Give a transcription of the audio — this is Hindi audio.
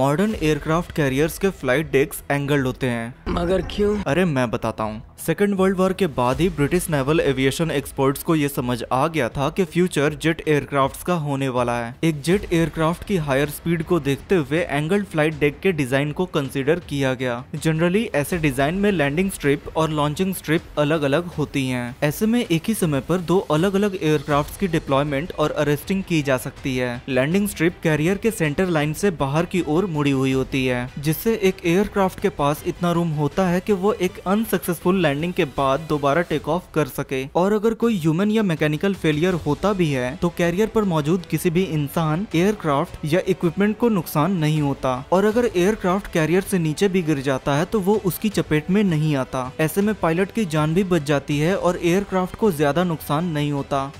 मॉडर्न एयरक्राफ्ट कैरियर्स के फ्लाइट डेक्स एंगल्ड होते हैं मगर क्यों अरे मैं बताता हूँ सेकेंड वर्ल्ड वॉर के बाद ही ब्रिटिश नेवल एविएशन एक्सपर्ट्स को ये समझ आ गया था कि फ्यूचर जेट एयरक्राफ्ट्स का होने वाला है एक जेट एयरक्राफ्ट की हायर स्पीड को देखते हुए एंगल्ड फ्लाइट डेक के डिजाइन को कंसिडर किया गया जनरली ऐसे डिजाइन में लैंडिंग स्ट्रिप और लॉन्चिंग स्ट्रिप अलग अलग होती है ऐसे में एक ही समय पर दो अलग अलग एयरक्राफ्ट की डिप्लॉयमेंट और अरेस्टिंग की जा सकती है लैंडिंग स्ट्रिप कैरियर के सेंटर लाइन से बाहर की ओर ओर मुड़ी हुई होती है जिससे एक एयरक्राफ्ट के पास इतना रूम होता है कि वो एक अनसक्सेसफुल लैंडिंग के बाद दोबारा टेक ऑफ कर सके और अगर कोई ह्यूमन या मैकेनिकल फेलियर होता भी है तो कैरियर पर मौजूद किसी भी इंसान एयरक्राफ्ट या इक्विपमेंट को नुकसान नहीं होता और अगर एयरक्राफ्ट कैरियर से नीचे भी गिर जाता है तो वो उसकी चपेट में नहीं आता ऐसे में पायलट की जान भी बच जाती है और एयरक्राफ्ट को ज्यादा नुकसान नहीं होता